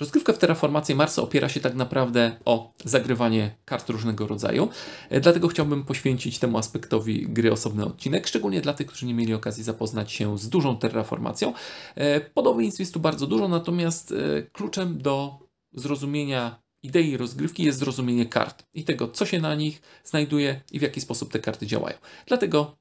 Rozgrywka w terraformacji Marsa opiera się tak naprawdę o zagrywanie kart różnego rodzaju, e, dlatego chciałbym poświęcić temu aspektowi gry osobny odcinek, szczególnie dla tych, którzy nie mieli okazji zapoznać się z dużą terraformacją. E, Podobieństw jest tu bardzo dużo, natomiast e, kluczem do zrozumienia idei rozgrywki jest zrozumienie kart i tego, co się na nich znajduje i w jaki sposób te karty działają. Dlatego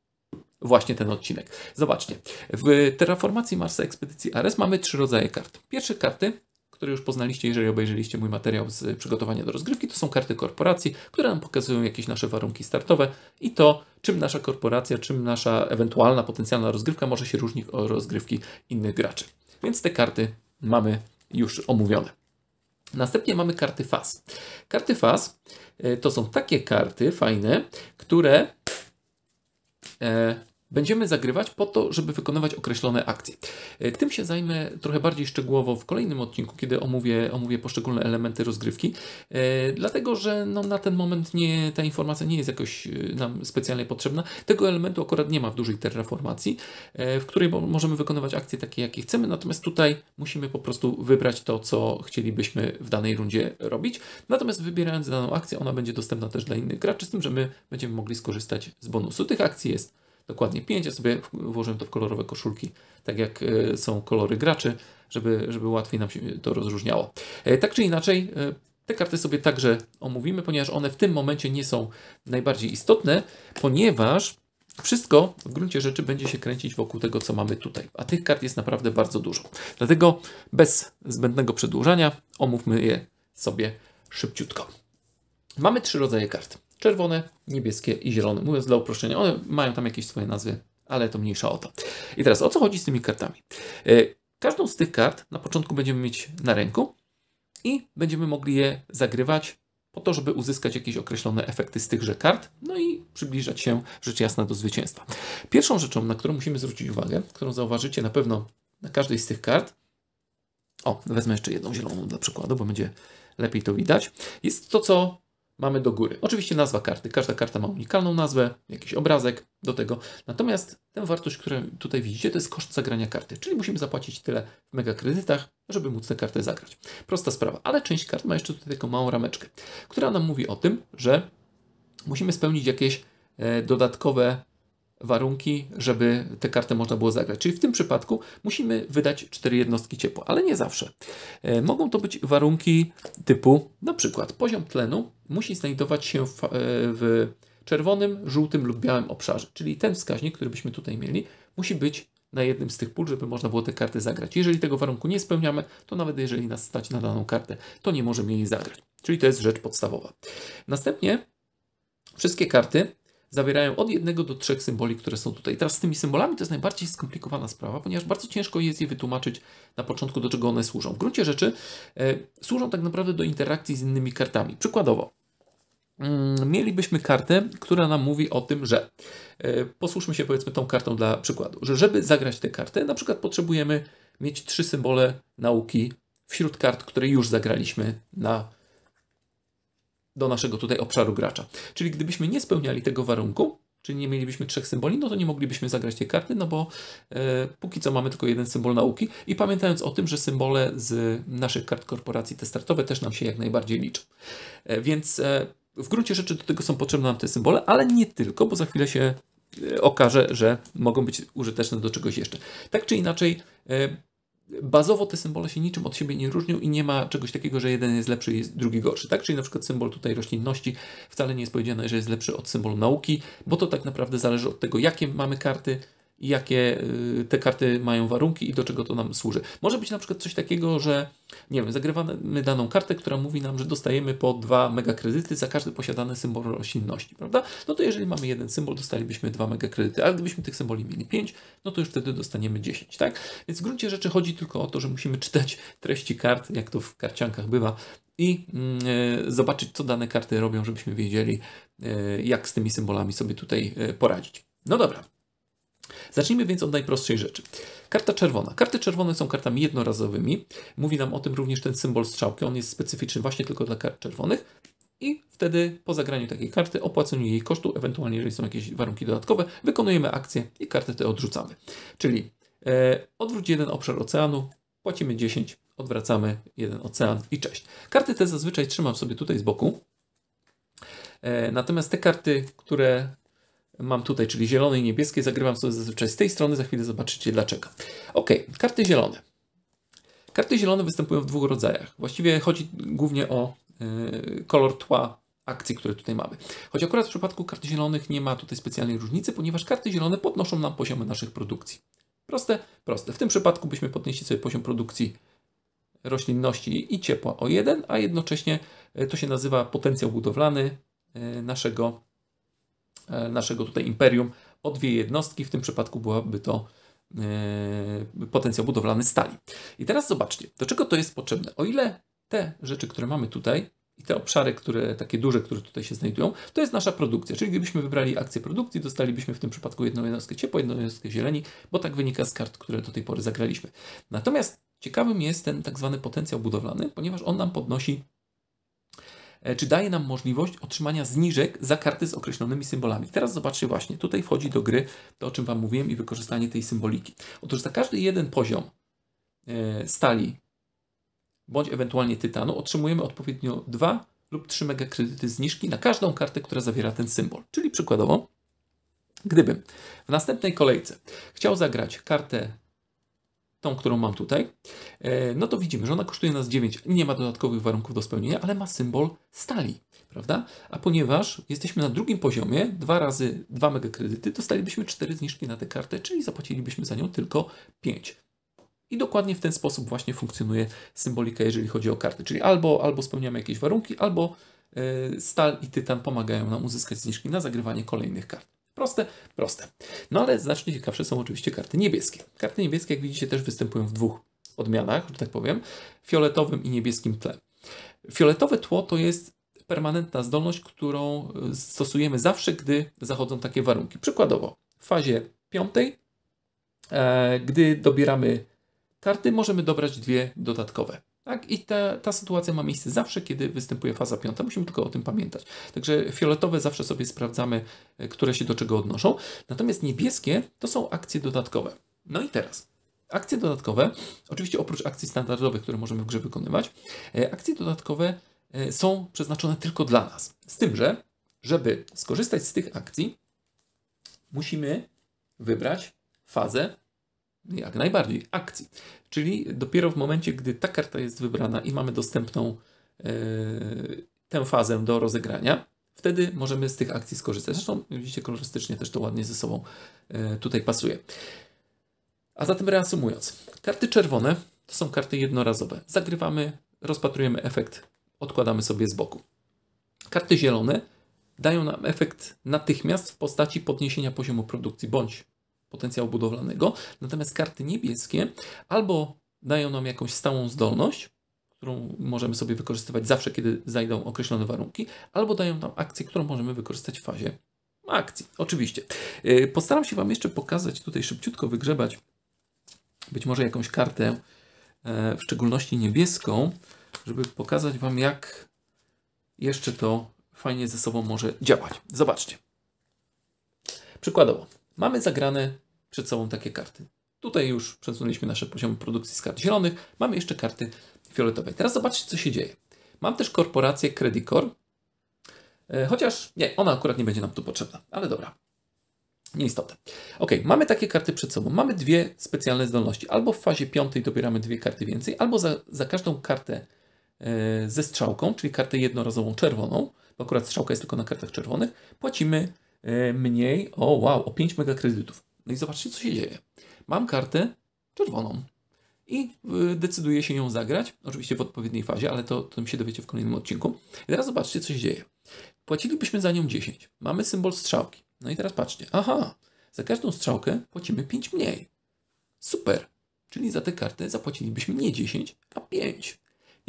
właśnie ten odcinek. Zobaczcie, w terraformacji Marsa Ekspedycji Ares mamy trzy rodzaje kart. Pierwsze karty które już poznaliście, jeżeli obejrzeliście mój materiał z przygotowania do rozgrywki, to są karty korporacji, które nam pokazują jakieś nasze warunki startowe i to, czym nasza korporacja, czym nasza ewentualna potencjalna rozgrywka może się różnić od rozgrywki innych graczy. Więc te karty mamy już omówione. Następnie mamy karty faz. Karty faz e, to są takie karty fajne, które e, będziemy zagrywać po to, żeby wykonywać określone akcje. E, tym się zajmę trochę bardziej szczegółowo w kolejnym odcinku, kiedy omówię, omówię poszczególne elementy rozgrywki, e, dlatego że no, na ten moment nie, ta informacja nie jest jakoś e, nam specjalnie potrzebna. Tego elementu akurat nie ma w dużej terraformacji, w której możemy wykonywać akcje takie, jakie chcemy, natomiast tutaj musimy po prostu wybrać to, co chcielibyśmy w danej rundzie robić. Natomiast wybierając daną akcję, ona będzie dostępna też dla innych graczy, z tym, że my będziemy mogli skorzystać z bonusu. Tych akcji jest dokładnie 5. Ja sobie włożyłem to w kolorowe koszulki, tak jak e, są kolory graczy, żeby, żeby łatwiej nam się to rozróżniało. E, tak czy inaczej, e, te karty sobie także omówimy, ponieważ one w tym momencie nie są najbardziej istotne, ponieważ wszystko w gruncie rzeczy będzie się kręcić wokół tego, co mamy tutaj. A tych kart jest naprawdę bardzo dużo. Dlatego bez zbędnego przedłużania omówmy je sobie szybciutko. Mamy trzy rodzaje kart czerwone, niebieskie i zielone. Mówiąc dla uproszczenia, one mają tam jakieś swoje nazwy, ale to mniejsza o to. I teraz o co chodzi z tymi kartami? E, każdą z tych kart na początku będziemy mieć na ręku i będziemy mogli je zagrywać po to, żeby uzyskać jakieś określone efekty z tychże kart, no i przybliżać się rzecz jasna do zwycięstwa. Pierwszą rzeczą, na którą musimy zwrócić uwagę, którą zauważycie na pewno na każdej z tych kart, o, wezmę jeszcze jedną zieloną dla przykładu, bo będzie lepiej to widać, jest to, co mamy do góry. Oczywiście nazwa karty. Każda karta ma unikalną nazwę, jakiś obrazek do tego. Natomiast tę wartość, którą tutaj widzicie, to jest koszt zagrania karty, czyli musimy zapłacić tyle w megakredytach, żeby móc tę kartę zagrać. Prosta sprawa, ale część kart ma jeszcze tutaj taką małą rameczkę, która nam mówi o tym, że musimy spełnić jakieś e, dodatkowe warunki, żeby tę kartę można było zagrać. Czyli w tym przypadku musimy wydać 4 jednostki ciepła, ale nie zawsze. E, mogą to być warunki typu na przykład poziom tlenu musi znajdować się w, e, w czerwonym, żółtym lub białym obszarze, czyli ten wskaźnik, który byśmy tutaj mieli, musi być na jednym z tych pól, żeby można było te karty zagrać. Jeżeli tego warunku nie spełniamy, to nawet jeżeli nas stać na daną kartę, to nie możemy jej zagrać. Czyli to jest rzecz podstawowa. Następnie wszystkie karty zawierają od jednego do trzech symboli, które są tutaj. Teraz z tymi symbolami to jest najbardziej skomplikowana sprawa, ponieważ bardzo ciężko jest je wytłumaczyć na początku, do czego one służą. W gruncie rzeczy e, służą tak naprawdę do interakcji z innymi kartami. Przykładowo, mm, mielibyśmy kartę, która nam mówi o tym, że e, posłuszmy się powiedzmy tą kartą dla przykładu, że żeby zagrać tę kartę, na przykład potrzebujemy mieć trzy symbole nauki wśród kart, które już zagraliśmy na do naszego tutaj obszaru gracza. Czyli gdybyśmy nie spełniali tego warunku, czyli nie mielibyśmy trzech symboli, no to nie moglibyśmy zagrać tej karty, no bo e, póki co mamy tylko jeden symbol nauki i pamiętając o tym, że symbole z naszych kart korporacji te startowe też nam się jak najbardziej liczą. E, więc e, w gruncie rzeczy do tego są potrzebne nam te symbole, ale nie tylko, bo za chwilę się e, okaże, że mogą być użyteczne do czegoś jeszcze. Tak czy inaczej, e, bazowo te symbole się niczym od siebie nie różnią i nie ma czegoś takiego, że jeden jest lepszy i drugi gorszy. Tak? Czyli na przykład symbol tutaj roślinności wcale nie jest powiedziane, że jest lepszy od symbolu nauki, bo to tak naprawdę zależy od tego, jakie mamy karty, jakie y, te karty mają warunki i do czego to nam służy. Może być na przykład coś takiego, że nie wiem, zagrywamy daną kartę, która mówi nam, że dostajemy po dwa megakredyty za każdy posiadany symbol roślinności, prawda? No to jeżeli mamy jeden symbol, dostalibyśmy dwa megakredyty, ale gdybyśmy tych symboli mieli pięć, no to już wtedy dostaniemy dziesięć, tak? Więc w gruncie rzeczy chodzi tylko o to, że musimy czytać treści kart, jak to w karciankach bywa, i mm, y, zobaczyć, co dane karty robią, żebyśmy wiedzieli, y, jak z tymi symbolami sobie tutaj y, poradzić. No dobra, Zacznijmy więc od najprostszej rzeczy. Karta czerwona. Karty czerwone są kartami jednorazowymi. Mówi nam o tym również ten symbol strzałki. On jest specyficzny właśnie tylko dla kart czerwonych. I wtedy po zagraniu takiej karty, opłaceniu jej kosztu, ewentualnie jeżeli są jakieś warunki dodatkowe, wykonujemy akcję i kartę tę odrzucamy. Czyli e, odwróć jeden obszar oceanu, płacimy 10, odwracamy jeden ocean i cześć. Karty te zazwyczaj trzymam sobie tutaj z boku. E, natomiast te karty, które mam tutaj, czyli zielone i niebieskie, zagrywam sobie zazwyczaj z tej strony, za chwilę zobaczycie dlaczego. Ok, karty zielone. Karty zielone występują w dwóch rodzajach. Właściwie chodzi głównie o yy, kolor tła akcji, które tutaj mamy. Choć akurat w przypadku kart zielonych nie ma tutaj specjalnej różnicy, ponieważ karty zielone podnoszą nam poziomy naszych produkcji. Proste, proste. W tym przypadku byśmy podnieśli sobie poziom produkcji roślinności i ciepła o 1, a jednocześnie e, to się nazywa potencjał budowlany e, naszego E, naszego tutaj imperium o dwie jednostki. W tym przypadku byłaby to e, potencjał budowlany stali. I teraz zobaczcie, do czego to jest potrzebne. O ile te rzeczy, które mamy tutaj i te obszary, które takie duże, które tutaj się znajdują, to jest nasza produkcja. Czyli gdybyśmy wybrali akcję produkcji, dostalibyśmy w tym przypadku jedną jednostkę ciepła, jedną jednostkę zieleni, bo tak wynika z kart, które do tej pory zagraliśmy. Natomiast ciekawym jest ten tak zwany potencjał budowlany, ponieważ on nam podnosi E, czy daje nam możliwość otrzymania zniżek za karty z określonymi symbolami. Teraz zobaczcie właśnie, tutaj wchodzi do gry to, o czym Wam mówiłem i wykorzystanie tej symboliki. Otóż za każdy jeden poziom e, stali bądź ewentualnie tytanu otrzymujemy odpowiednio 2 lub 3 megakredyty zniżki na każdą kartę, która zawiera ten symbol. Czyli przykładowo, gdybym w następnej kolejce chciał zagrać kartę tą, którą mam tutaj, e, no to widzimy, że ona kosztuje nas 9, nie ma dodatkowych warunków do spełnienia, ale ma symbol stali, prawda? A ponieważ jesteśmy na drugim poziomie, dwa razy 2 megakredyty, dostalibyśmy 4 zniżki na tę kartę, czyli zapłacilibyśmy za nią tylko 5. I dokładnie w ten sposób właśnie funkcjonuje symbolika, jeżeli chodzi o karty, czyli albo, albo spełniamy jakieś warunki, albo e, stal i tytan pomagają nam uzyskać zniżki na zagrywanie kolejnych kart. Proste, proste. No ale znacznie ciekawsze są oczywiście karty niebieskie. Karty niebieskie, jak widzicie, też występują w dwóch odmianach, że tak powiem, fioletowym i niebieskim tle. Fioletowe tło to jest permanentna zdolność, którą e, stosujemy zawsze, gdy zachodzą takie warunki. Przykładowo w fazie piątej, e, gdy dobieramy karty, możemy dobrać dwie dodatkowe. Tak? I ta, ta sytuacja ma miejsce zawsze, kiedy występuje faza piąta. Musimy tylko o tym pamiętać. Także fioletowe zawsze sobie sprawdzamy, e, które się do czego odnoszą. Natomiast niebieskie to są akcje dodatkowe. No i teraz. Akcje dodatkowe, oczywiście oprócz akcji standardowych, które możemy w grze wykonywać, e, akcje dodatkowe e, są przeznaczone tylko dla nas. Z tym, że żeby skorzystać z tych akcji, musimy wybrać fazę jak najbardziej, akcji. Czyli dopiero w momencie, gdy ta karta jest wybrana i mamy dostępną yy, tę fazę do rozegrania, wtedy możemy z tych akcji skorzystać. Zresztą widzicie, kolorystycznie też to ładnie ze sobą yy, tutaj pasuje. A zatem reasumując, karty czerwone to są karty jednorazowe. Zagrywamy, rozpatrujemy efekt, odkładamy sobie z boku. Karty zielone dają nam efekt natychmiast w postaci podniesienia poziomu produkcji bądź potencjału budowlanego, natomiast karty niebieskie albo dają nam jakąś stałą zdolność, którą możemy sobie wykorzystywać zawsze, kiedy zajdą określone warunki, albo dają nam akcję, którą możemy wykorzystać w fazie akcji. Oczywiście. Y, postaram się Wam jeszcze pokazać tutaj szybciutko, wygrzebać być może jakąś kartę, e, w szczególności niebieską, żeby pokazać Wam, jak jeszcze to fajnie ze sobą może działać. Zobaczcie. Przykładowo, mamy zagrane przed sobą takie karty. Tutaj już przesunęliśmy nasze poziomy produkcji z kart zielonych, mamy jeszcze karty fioletowej. Teraz zobaczcie, co się dzieje. Mam też korporację Credicor, e, chociaż nie, ona akurat nie będzie nam tu potrzebna, ale dobra. nie Nieistotne. Ok, mamy takie karty przed sobą. Mamy dwie specjalne zdolności. Albo w fazie piątej dobieramy dwie karty więcej, albo za, za każdą kartę e, ze strzałką, czyli kartę jednorazową czerwoną, bo akurat strzałka jest tylko na kartach czerwonych, płacimy E, mniej, o wow, o 5 megakredytów No i zobaczcie, co się dzieje. Mam kartę czerwoną i decyduję się ją zagrać, oczywiście w odpowiedniej fazie, ale to, to się dowiecie w kolejnym odcinku. I teraz zobaczcie, co się dzieje. Płacilibyśmy za nią 10. Mamy symbol strzałki. No i teraz patrzcie. Aha, za każdą strzałkę płacimy 5 mniej. Super. Czyli za tę kartę zapłacilibyśmy nie 10, a 5.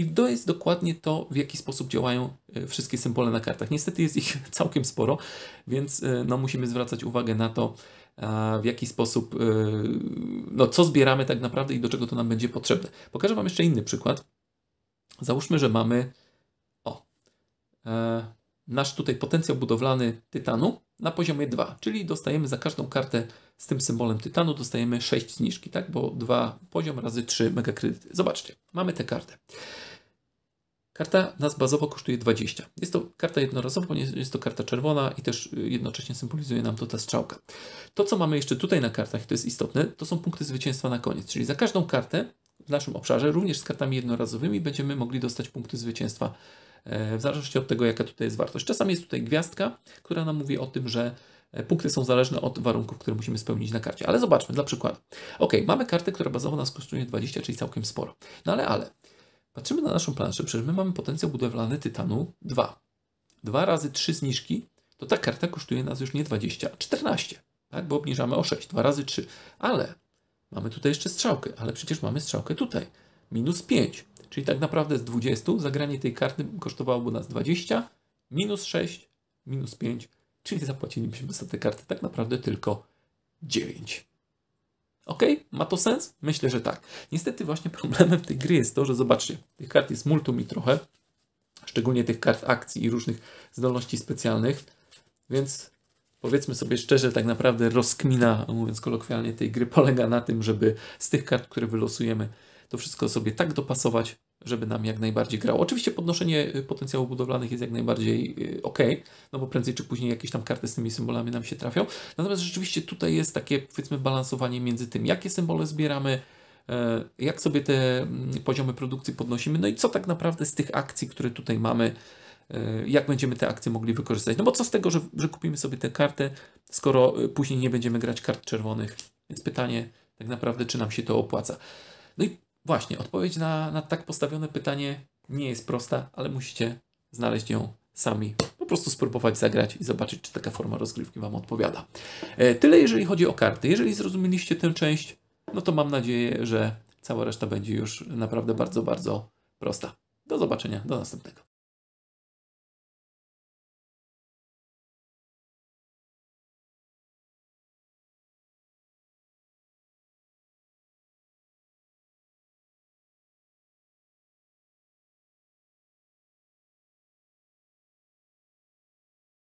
I to jest dokładnie to, w jaki sposób działają e, wszystkie symbole na kartach. Niestety jest ich całkiem sporo, więc e, no, musimy zwracać uwagę na to, w jaki sposób, e, no, co zbieramy tak naprawdę i do czego to nam będzie potrzebne. Pokażę Wam jeszcze inny przykład. Załóżmy, że mamy o, nasz tutaj potencjał budowlany tytanu na poziomie 2, czyli dostajemy za każdą kartę z tym symbolem tytanu dostajemy 6 zniżki, tak? bo 2 poziom razy 3 megakredyty. Zobaczcie, mamy tę kartę. Karta nas bazowo kosztuje 20. Jest to karta jednorazowa, jest to karta czerwona i też y, jednocześnie symbolizuje nam to ta strzałka. To, co mamy jeszcze tutaj na kartach, to jest istotne, to są punkty zwycięstwa na koniec. Czyli za każdą kartę w naszym obszarze, również z kartami jednorazowymi, będziemy mogli dostać punkty zwycięstwa e, w zależności od tego, jaka tutaj jest wartość. Czasami jest tutaj gwiazdka, która nam mówi o tym, że e, punkty są zależne od warunków, które musimy spełnić na karcie. Ale zobaczmy, dla przykładu. Ok, mamy kartę, która bazowo nas kosztuje 20, czyli całkiem sporo. No ale, ale, Patrzymy na naszą planszę, przecież my mamy potencjał budowlany tytanu 2. 2 razy 3 zniżki, to ta karta kosztuje nas już nie 20, a 14, tak? bo obniżamy o 6, 2 razy 3. Ale mamy tutaj jeszcze strzałkę, ale przecież mamy strzałkę tutaj, minus 5. Czyli tak naprawdę z 20 zagranie tej karty kosztowałoby nas 20, minus 6, minus 5, czyli zapłacilibyśmy za tę kartę tak naprawdę tylko 9. Ok, ma to sens? Myślę, że tak. Niestety właśnie problemem tej gry jest to, że zobaczcie, tych kart jest multum i trochę, szczególnie tych kart akcji i różnych zdolności specjalnych, więc powiedzmy sobie szczerze, tak naprawdę rozkmina, mówiąc kolokwialnie, tej gry polega na tym, żeby z tych kart, które wylosujemy, to wszystko sobie tak dopasować, żeby nam jak najbardziej grało. Oczywiście podnoszenie y, potencjału budowlanych jest jak najbardziej y, ok, no bo prędzej czy później jakieś tam karty z tymi symbolami nam się trafią. Natomiast rzeczywiście tutaj jest takie, powiedzmy, balansowanie między tym, jakie symbole zbieramy, e, jak sobie te mm, poziomy produkcji podnosimy, no i co tak naprawdę z tych akcji, które tutaj mamy, e, jak będziemy te akcje mogli wykorzystać. No bo co z tego, że, że kupimy sobie tę kartę, skoro e, później nie będziemy grać kart czerwonych. Więc pytanie tak naprawdę, czy nam się to opłaca. No i Właśnie, odpowiedź na, na tak postawione pytanie nie jest prosta, ale musicie znaleźć ją sami. Po prostu spróbować zagrać i zobaczyć, czy taka forma rozgrywki Wam odpowiada. E, tyle jeżeli chodzi o karty. Jeżeli zrozumieliście tę część, no to mam nadzieję, że cała reszta będzie już naprawdę bardzo, bardzo prosta. Do zobaczenia, do następnego.